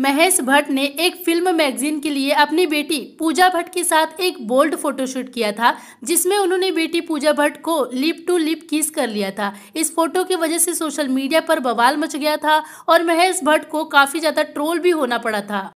महेश भट्ट ने एक film magazine के लिए अपनी बेटी पूजा भट्ट के साथ एक बोल्ड फोटोशूट किया था जिसमें उन्होंने बेटी पूजा भट्ट को लिप टू लिप किस कर लिया था इस फोटो की वजह से सोशल मीडिया पर बवाल मच गया था और महेश भट्ट को काफ़ी ज़्यादा ट्रोल भी होना पड़ा था